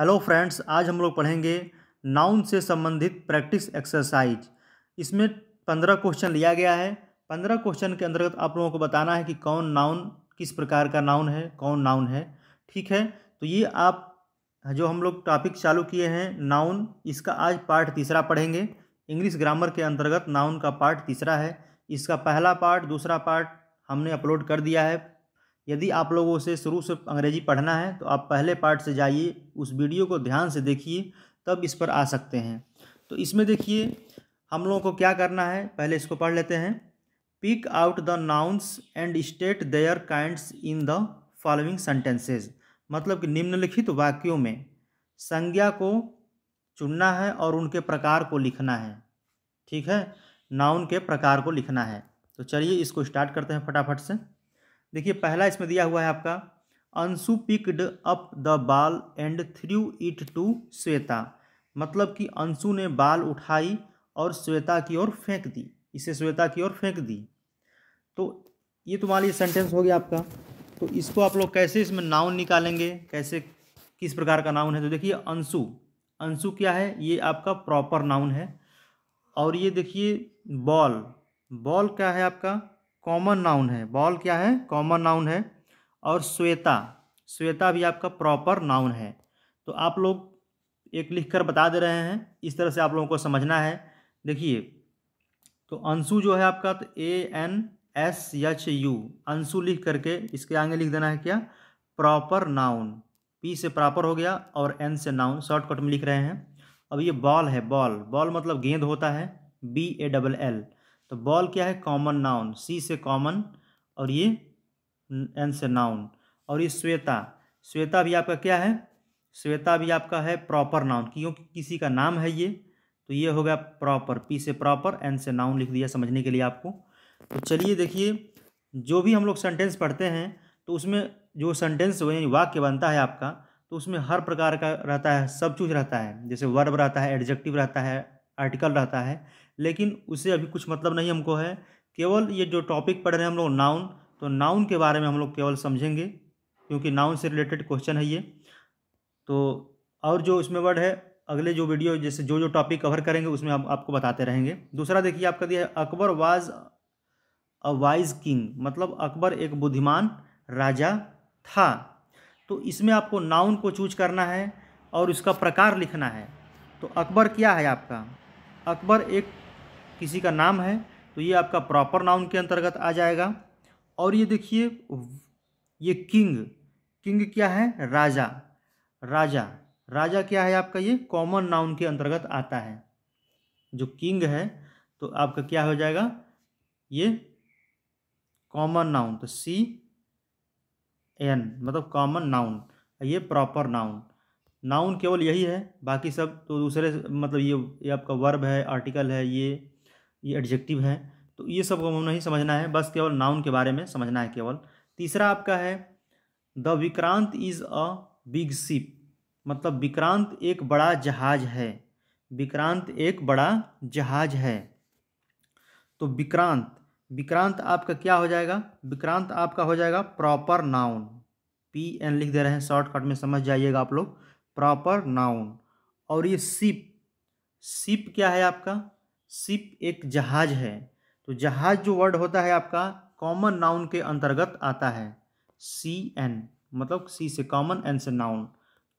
hello friends आज हम लोग पढ़ेंगे नाउन से संबंधित प्रैक्टिस एक्सरसाइज इसमें पंद्रह क्वेश्चन लिया गया है पंद्रह क्वेश्चन के अंतर्गत आप लोगों को बताना है कि कौन नाउन किस प्रकार का नाउन है कौन नाउन है ठीक है तो ये आप जो हम लोग टॉपिक चालू किए हैं नाउन इसका आज पार्ट तीसरा पढ़ेंगे इंग्लिश ग्रामर के अंतर्गत नाउन का पार्ट तीसरा है इसका पहला पार्ट दूसरा पार्ट हमने अपलोड कर दिया है यदि आप लोगों से शुरू से अंग्रेजी पढ़ना है तो आप पहले पार्ट से जाइए उस वीडियो को ध्यान से देखिए तब इस पर आ सकते हैं तो इसमें देखिए हम लोगों को क्या करना है पहले इसको पढ़ लेते हैं pick out the nouns and state their kinds in the following sentences मतलब कि निम्नलिखित वाक्यों में संज्ञा को चुनना है और उनके प्रकार को लिखना है ठीक है नाउन के प्रकार को लिखना है तो चलिए इसको स्टार्ट करते हैं फटाफट से देखिए पहला इसमें दिया हुआ है आपका Anshu picked up the ball and threw it to Shweta मतलब कि अंशु ने बाल उठाई और श्वेता की ओर फेंक दी इसे श्वेता की ओर फेंक दी तो ये तो मान लीजिए सेंटेंस हो गया आपका तो इसको आप लोग कैसे इसमें नाउन निकालेंगे कैसे किस प्रकार का नाउन है तो देखिए अंशु अंशु क्या है ये आपका प्रॉपर नाउन है और ये देखिए बॉल बॉल क्या है आपका कॉमन नाउन है बॉल क्या है कॉमन नाउन है और श्वेता श्वेता भी आपका प्रॉपर नाउन है तो आप लोग एक लिख कर बता दे रहे हैं इस तरह से आप लोगों को समझना है देखिए तो अंशु जो है आपका तो A N S H U Anshu लिख करके इसके आगे लिख देना है क्या प्रॉपर नाउन पी से प्रॉपर हो गया और एन से नाउन शॉर्टकट में लिख रहे हैं अब ये बॉल है बॉल बॉल मतलब गेंद होता है बी ए डबल एल तो बॉल क्या है कॉमन नाउन सी से कॉमन और ये एन से नाउन और ये श्वेता श्वेता भी आपका क्या है श्वेता भी आपका है प्रॉपर नाउन क्योंकि किसी का नाम है ये तो ये हो गया प्रॉपर पी से प्रॉपर एन से नाउन लिख दिया समझने के लिए आपको तो चलिए देखिए जो भी हम लोग सेंटेंस पढ़ते हैं तो उसमें जो सेंटेंस यानी वाक्य बनता है आपका तो उसमें हर प्रकार का रहता है सब चीज़ रहता है जैसे वर्ब रहता है एडजेक्टिव रहता है आर्टिकल रहता है लेकिन उससे अभी कुछ मतलब नहीं हमको है केवल ये जो टॉपिक पढ़ रहे हैं हम लोग नाउन तो नाउन के बारे में हम लोग केवल समझेंगे क्योंकि नाउन से रिलेटेड क्वेश्चन है ये तो और जो इसमें वर्ड है अगले जो वीडियो जैसे जो जो टॉपिक कवर करेंगे उसमें हम आप, आपको बताते रहेंगे दूसरा देखिए आपका दिया है Akbar was a wise king मतलब अकबर एक बुद्धिमान राजा था तो इसमें आपको नाउन को चूज करना है और उसका प्रकार लिखना है तो अकबर क्या है आपका अकबर एक किसी का नाम है तो ये आपका प्रॉपर नाउन के अंतर्गत आ जाएगा और ये देखिए ये किंग किंग क्या है राजा राजा राजा क्या है आपका ये कॉमन नाउन के अंतर्गत आता है जो किंग है तो आपका क्या हो जाएगा ये कॉमन नाउन तो सी एन मतलब कॉमन नाउन ये प्रॉपर नाउन नाउन केवल यही है बाकी सब तो दूसरे मतलब ये ये आपका वर्ब है आर्टिकल है ये ये एडजेक्टिव है तो ये सब को नहीं समझना है बस केवल नाउन के बारे में समझना है केवल तीसरा आपका है the Vikrant is a big ship मतलब विक्रांत एक बड़ा जहाज है विक्रांत एक बड़ा जहाज है तो विक्रांत विक्रांत आपका क्या हो जाएगा विक्रांत आपका हो जाएगा प्रॉपर नाउन पी एन लिख दे रहे हैं शॉर्टकट में समझ जाइएगा आप लोग प्रॉपर नाउन और ये सिप सिप क्या है आपका सिप एक जहाज है तो जहाज जो वर्ड होता है आपका कॉमन नाउन के अंतर्गत आता है सी एन मतलब सी से कॉमन एन से नाउन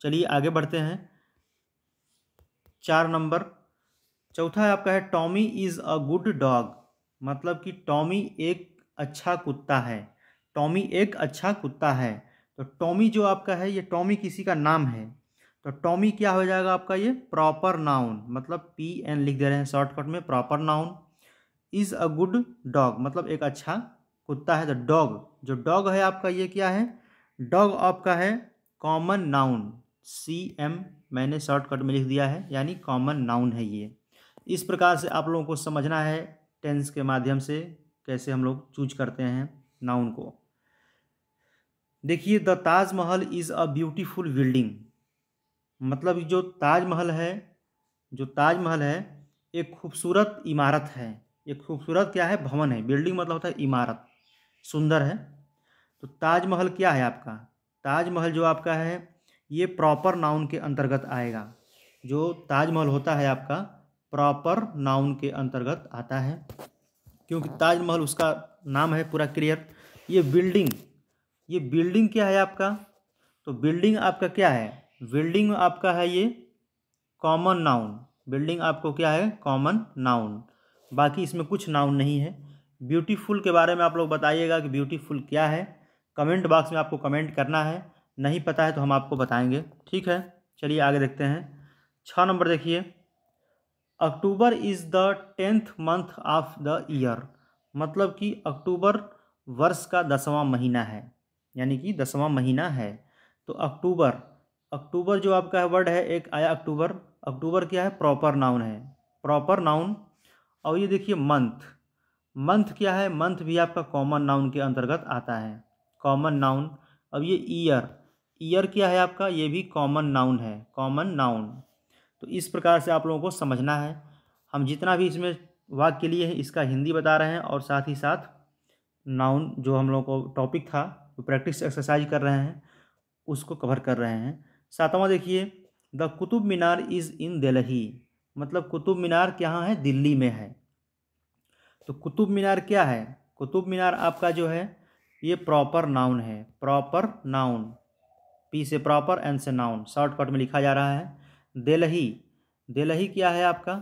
चलिए आगे बढ़ते हैं चार नंबर चौथा आपका है Tommy is a good dog मतलब कि टॉमी एक अच्छा कुत्ता है टॉमी एक अच्छा कुत्ता है तो टॉमी जो आपका है ये टॉमी किसी का नाम है तो टॉमी क्या हो जाएगा आपका ये प्रॉपर नाउन मतलब पी एन लिख दे रहे हैं शॉर्टकट में proper noun is a good dog मतलब एक अच्छा कुत्ता है तो डॉग जो डॉग है आपका ये क्या है डॉग आपका है कॉमन नाउन सी एम मैंने शॉर्टकट में लिख दिया है यानी कॉमन नाउन है ये इस प्रकार से आप लोगों को समझना है टेंस के माध्यम से कैसे हम लोग चूज करते हैं नाउन को देखिए the Taj Mahal is a beautiful building मतलब जो ताजमहल है जो ताजमहल है एक खूबसूरत इमारत है एक खूबसूरत क्या है भवन है बिल्डिंग मतलब होता है इमारत सुंदर है तो ताजमहल क्या है आपका ताजमहल जो आपका है ये प्रॉपर नाउन के अंतर्गत आएगा जो ताजमहल होता है आपका प्रॉपर नाउन के अंतर्गत आता है क्योंकि ताजमहल उसका नाम है पूरा क्लियर ये बिल्डिंग ये बिल्डिंग क्या है आपका तो बिल्डिंग आपका क्या है बिल्डिंग आपका है ये कॉमन नाउन बिल्डिंग आपको क्या है कॉमन नाउन बाकी इसमें कुछ नाउन नहीं है ब्यूटीफुल के बारे में आप लोग बताइएगा कि ब्यूटीफुल क्या है कमेंट बॉक्स में आपको कमेंट करना है नहीं पता है तो हम आपको बताएंगे ठीक है चलिए आगे देखते हैं छः नंबर देखिए October is the tenth month of the year मतलब कि अक्टूबर वर्ष का दसवां महीना है यानी कि दसवां महीना है तो अक्टूबर अक्टूबर जो आपका है वर्ड है एक आया अक्टूबर अक्टूबर क्या है प्रॉपर नाउन है प्रॉपर नाउन और ये देखिए मंथ मंथ क्या है मंथ भी आपका कॉमन नाउन के अंतर्गत आता है कॉमन नाउन अब ये ईयर ईयर क्या है आपका ये भी कॉमन नाउन है कॉमन नाउन तो इस प्रकार से आप लोगों को समझना है हम जितना भी इसमें वाक्य के लिए है इसका हिंदी बता रहे हैं और साथ ही साथ नाउन जो हम लोगों को टॉपिक था जो प्रैक्टिस एक्सरसाइज कर रहे हैं उसको कवर कर रहे हैं सातवां देखिए the Qutub Minar is in Delhi मतलब कुतुब मीनार कहाँ है दिल्ली में है तो कुतुब मीनार क्या है कुतुब मीनार आपका जो है ये प्रॉपर नाउन है प्रॉपर नाउन पी से प्रॉपर एन से नाउन शॉर्टकट में लिखा जा रहा है दिल्ली दिल्ली क्या है आपका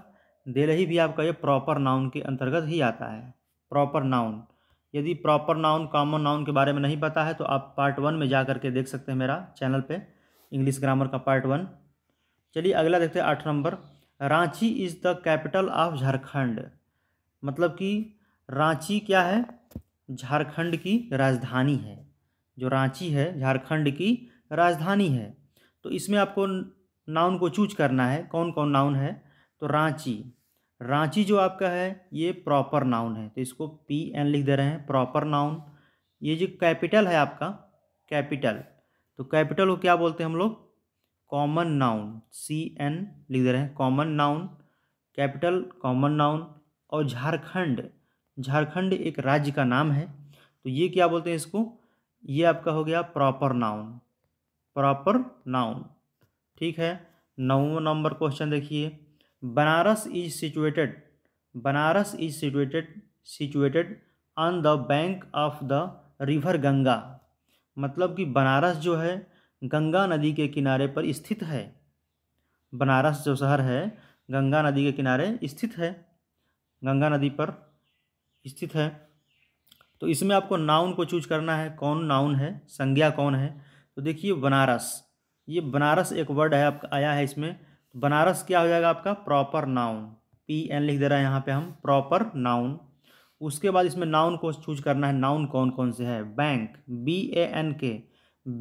दिल्ली भी आपका ये प्रॉपर नाउन के अंतर्गत ही आता है प्रॉपर नाउन यदि प्रॉपर नाउन कॉमन नाउन के बारे में नहीं पता है तो आप पार्ट वन में जा करके देख सकते हैं मेरा चैनल पे इंग्लिश ग्रामर का पार्ट वन चलिए अगला देखते हैं आठ number Ranchi is the capital of Jharkhand मतलब कि रांची क्या है झारखंड की राजधानी है जो रांची है झारखंड की राजधानी है तो इसमें आपको नाउन को चूज करना है कौन कौन नाउन है तो रांची रांची जो आपका है ये प्रॉपर नाउन है तो इसको पी एन लिख दे रहे हैं प्रॉपर नाउन ये जो कैपिटल है आपका कैपिटल तो कैपिटल को क्या बोलते हैं हम लोग कॉमन नाउन सी एन लिख दे रहे हैं common noun capital common noun और झारखंड झारखंड एक राज्य का नाम है तो ये क्या बोलते हैं इसको ये आपका हो गया प्रॉपर नाउन प्रॉपर नाउन ठीक है नौवा नंबर क्वेश्चन देखिए Banaras is situated Banaras is situated situated on the bank of the river Ganga मतलब कि बनारस जो है गंगा नदी के किनारे पर स्थित है बनारस जो शहर है गंगा नदी के किनारे स्थित है गंगा नदी पर स्थित है तो इसमें आपको नाउन को चूज करना है कौन नाउन है संज्ञा कौन है तो देखिए बनारस ये बनारस एक वर्ड है आपका आया है इसमें बनारस क्या हो जाएगा आपका प्रॉपर नाउन पी एन लिख दे रहा है यहाँ पे हम प्रॉपर नाउन उसके बाद इसमें नाउन को चूज करना है नाउन कौन कौन से है bank B A N K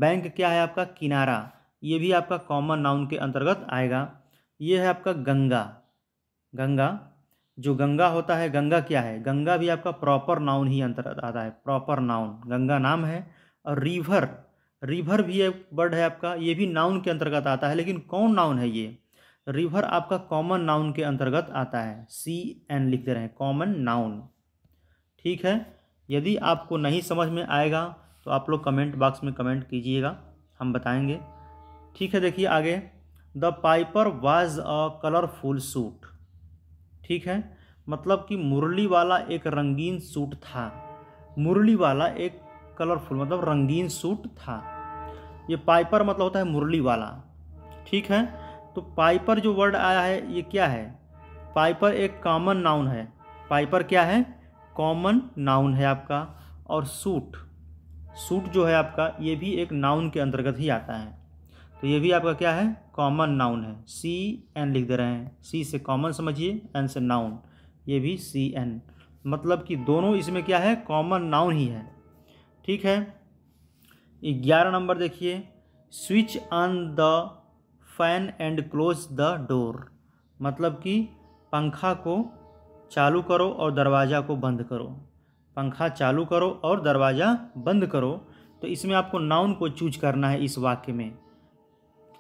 bank क्या है आपका किनारा ये भी आपका कॉमन नाउन के अंतर्गत आएगा ये है आपका गंगा गंगा जो गंगा होता है गंगा क्या है गंगा भी आपका प्रॉपर नाउन ही अंतर्गत आता है प्रॉपर नाउन गंगा नाम है और रिवर रिवर भी एक वर्ड है आपका ये भी नाउन के अंतर्गत आता है लेकिन कौन नाउन है ये रिवर आपका कॉमन नाउन के अंतर्गत आता है सी एन लिखते रहे कॉमन नाउन ठीक है यदि आपको नहीं समझ में आएगा तो आप लोग कमेंट बॉक्स में कमेंट कीजिएगा हम बताएंगे ठीक है देखिए आगे the piper was a colourful suit ठीक है मतलब कि मुरली वाला एक रंगीन सूट था मुरली वाला एक कलरफुल मतलब रंगीन सूट था ये पाइपर मतलब होता है मुरली वाला ठीक है तो पाइपर जो वर्ड आया है ये क्या है पाइपर एक कॉमन नाउन है पाइपर क्या है कॉमन नाउन है आपका और सूट सूट जो है आपका ये भी एक नाउन के अंतर्गत ही आता है तो ये भी आपका क्या है कॉमन नाउन है सी एन लिख दे रहे हैं सी से कॉमन समझिए एन से नाउन ये भी सी एन मतलब कि दोनों इसमें क्या है कॉमन नाउन ही है ठीक है ग्यारह नंबर देखिए switch on the fan and close the door मतलब कि पंखा को चालू करो और दरवाज़ा को बंद करो पंखा चालू करो और दरवाज़ा बंद करो तो इसमें आपको नाउन को चूज करना है इस वाक्य में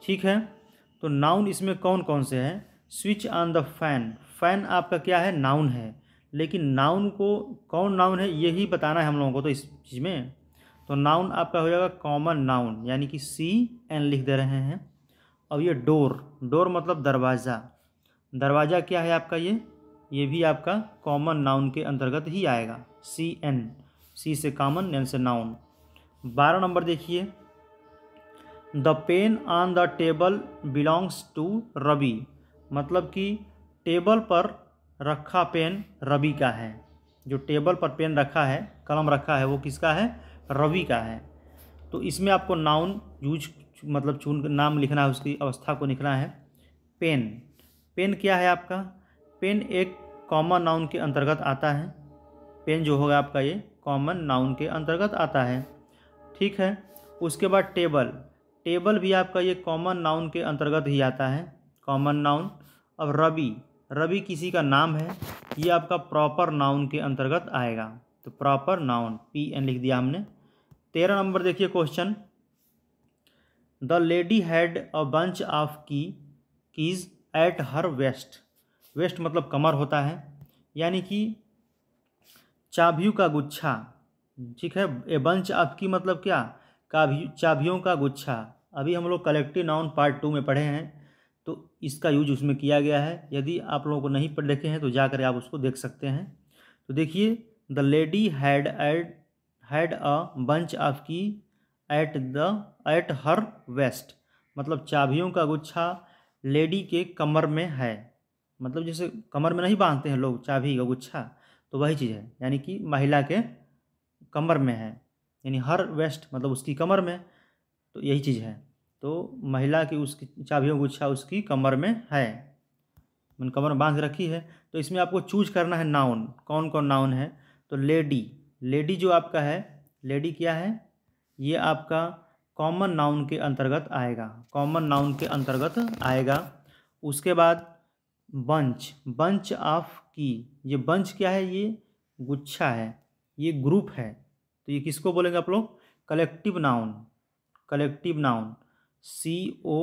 ठीक है तो नाउन इसमें कौन कौन से हैं switch on the fan fan आपका क्या है नाउन है लेकिन नाउन को कौन नाउन है यही बताना है हम लोगों को तो इस चीज़ में तो नाउन आपका हो जाएगा कॉमन नाउन यानी कि सी एन लिख दे रहे हैं अब ये डोर डोर मतलब दरवाज़ा दरवाज़ा क्या है आपका ये ये भी आपका कॉमन नाउन के अंतर्गत ही आएगा सी एन सी से कॉमन एन से नाउन बारह नंबर देखिए the pen on the table belongs to Ravi मतलब कि टेबल पर रखा पेन रवि का है जो टेबल पर पेन रखा है कलम रखा है वो किसका है रवि का है तो इसमें आपको नाउन यूज मतलब चुन नाम लिखना है उसकी अवस्था को लिखना है पेन पेन क्या है आपका पेन एक कॉमन नाउन के अंतर्गत आता है पेन जो होगा आपका ये कॉमन नाउन के अंतर्गत आता है ठीक है उसके बाद टेबल टेबल भी आपका ये कॉमन नाउन के अंतर्गत ही आता है कॉमन नाउन अब रवि रवि किसी का नाम है ये आपका प्रॉपर नाउन के अंतर्गत आएगा तो प्रॉपर नाउन पी एन लिख दिया हमने तेरह नंबर देखिए question the lady had a bunch of key keys at her waist waist मतलब कमर होता है यानी कि चाभियों का गुच्छा ठीक है ए बंच आपकी मतलब क्या काभी चाभियों का गुच्छा अभी हम लोग कलेक्टिव नाउन पार्ट टू में पढ़े हैं तो इसका यूज उसमें किया गया है यदि आप लोगों को नहीं पढ़ देखे हैं तो जाकर आप उसको देख सकते हैं तो देखिए the lady had had had a bunch of key at the at her waist मतलब चाभियों का गुच्छा लेडी के कमर में है मतलब जैसे कमर में नहीं बांधते हैं लोग चाबी या गुच्छा तो वही चीज़ है यानी कि महिला के कमर में है यानी हर वेस्ट मतलब उसकी कमर में तो यही चीज़ है तो महिला की उसकी चाभी का गुच्छा उसकी कमर में है मैंने कमर में बांध रखी है तो इसमें आपको चूज करना है नाउन कौन कौन नाउन है तो लेडी लेडी जो आपका है लेडी क्या है ये आपका कॉमन नाउन के अंतर्गत आएगा कॉमन नाउन के अंतर्गत आएगा उसके बाद बंच बंच ऑफ की ये बंच क्या है ये गुच्छा है ये ग्रुप है तो ये किसको बोलेंगे आप लोग collective noun collective noun C O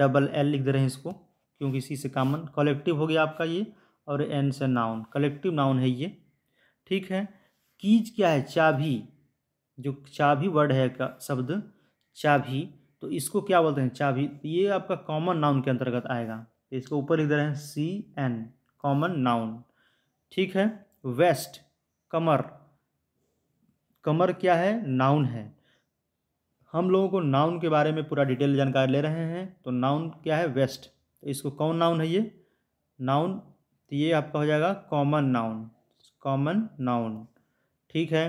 double L लिख दे रहे हैं इसको क्योंकि सी से कॉमन कलेक्टिव हो गया आपका ये और एन से नाउन कलेक्टिव नाउन है ये ठीक है कीज क्या है चाभी जो चाभी वर्ड है का शब्द चाभी तो इसको क्या बोलते हैं चाभी तो ये आपका कॉमन नाउन के अंतर्गत आएगा इसको ऊपर लिख दे रहे हैं सी एन कॉमन नाउन ठीक है वेस्ट कमर कमर क्या है नाउन है हम लोगों को नाउन के बारे में पूरा डिटेल जानकारी ले रहे हैं तो नाउन क्या है वेस्ट तो इसको कौन नाउन है ये नाउन तो ये आपका हो जाएगा कॉमन नाउन कॉमन नाउन ठीक है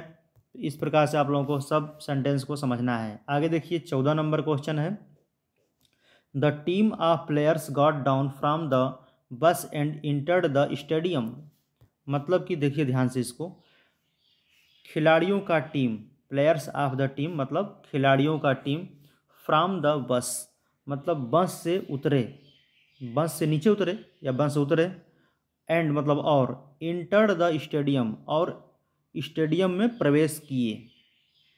इस प्रकार से आप लोगों को सब सेंटेंस को समझना है आगे देखिए चौदह नंबर क्वेश्चन है the team of players got down from the bus and entered the stadium मतलब कि देखिए ध्यान से इसको खिलाड़ियों का team players of the team मतलब खिलाड़ियों का टीम फ्राम द बस मतलब बस से उतरे बस से नीचे उतरे या बस से उतरे एंड मतलब और इंटर्ड द स्टेडियम और स्टेडियम में प्रवेश किए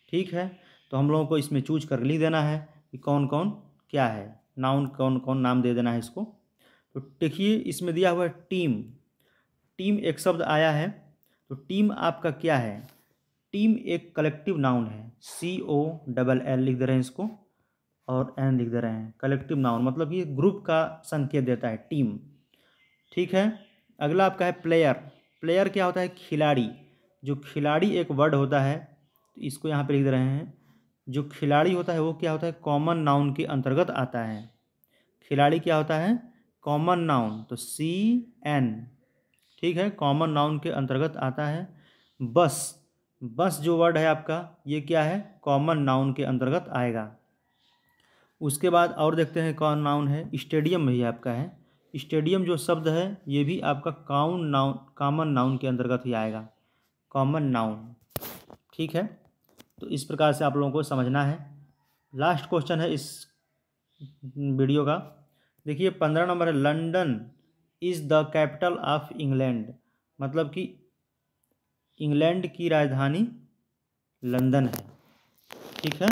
ठीक है तो हम लोगों को इसमें चूज कर लिख देना है कि कौन कौन क्या है नाउन कौन कौन नाम दे देना है इसको तो देखिए इसमें दिया हुआ है टीम टीम एक शब्द आया है तो टीम आपका क्या है टीम एक कलेक्टिव नाउन है सी ओ डबल एल लिख दे रहे हैं इसको और एन लिख दे रहे हैं कलेक्टिव नाउन मतलब ये ग्रुप का संकेत देता है टीम ठीक है अगला आपका है प्लेयर प्लेयर क्या होता है खिलाड़ी जो खिलाड़ी एक वर्ड होता है तो इसको यहाँ पे लिख दे रहे हैं जो खिलाड़ी होता है वो क्या होता है कॉमन नाउन के अंतर्गत आता है खिलाड़ी क्या होता है कॉमन नाउन तो सी एन ठीक है कॉमन नाउन के अंतर्गत आता है बस बस जो वर्ड है आपका ये क्या है कॉमन नाउन के अंतर्गत आएगा उसके बाद और देखते हैं कौन नाउन है स्टेडियम भी आपका है स्टेडियम जो शब्द है ये भी आपका काउन नाउन कॉमन नाउन के अंतर्गत ही आएगा कॉमन नाउन ठीक है तो इस प्रकार से आप लोगों को समझना है लास्ट क्वेश्चन है इस वीडियो का देखिए पंद्रह नंबर है London is the capital of England मतलब कि इंग्लैंड की राजधानी लंदन है ठीक है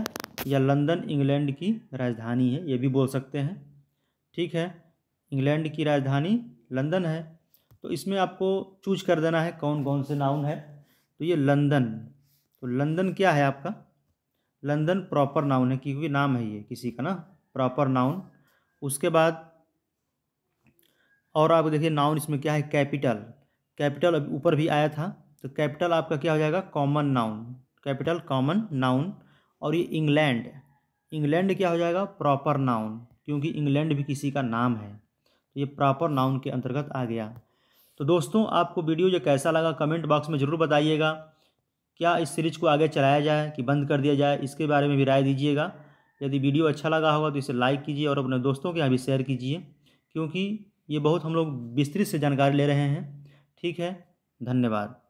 या लंदन इंग्लैंड की राजधानी है ये भी बोल सकते हैं ठीक है इंग्लैंड की राजधानी लंदन है तो इसमें आपको चूज कर देना है कौन कौन से नाउन है तो ये लंदन तो लंदन क्या है आपका लंदन प्रॉपर नाउन है क्योंकि नाम है ये किसी का ना प्रॉपर नाउन उसके बाद और आप देखिए नाउन इसमें क्या है कैपिटल कैपिटल अभी ऊपर भी आया था तो कैपिटल आपका क्या हो जाएगा common noun capital common noun और ये इंग्लैंड इंग्लैंड क्या हो जाएगा प्रॉपर नाउन क्योंकि इंग्लैंड भी किसी का नाम है तो ये प्रॉपर नाउन के अंतर्गत आ गया तो दोस्तों आपको वीडियो जो कैसा लगा कमेंट बॉक्स में ज़रूर बताइएगा क्या इस सीरीज को आगे चलाया जाए कि बंद कर दिया जाए इसके बारे में भी राय दीजिएगा यदि वीडियो अच्छा लगा होगा तो इसे लाइक कीजिए और अपने दोस्तों के यहाँ भी शेयर कीजिए क्योंकि ये बहुत हम लोग विस्तृत से जानकारी ले रहे हैं ठीक है धन्यवाद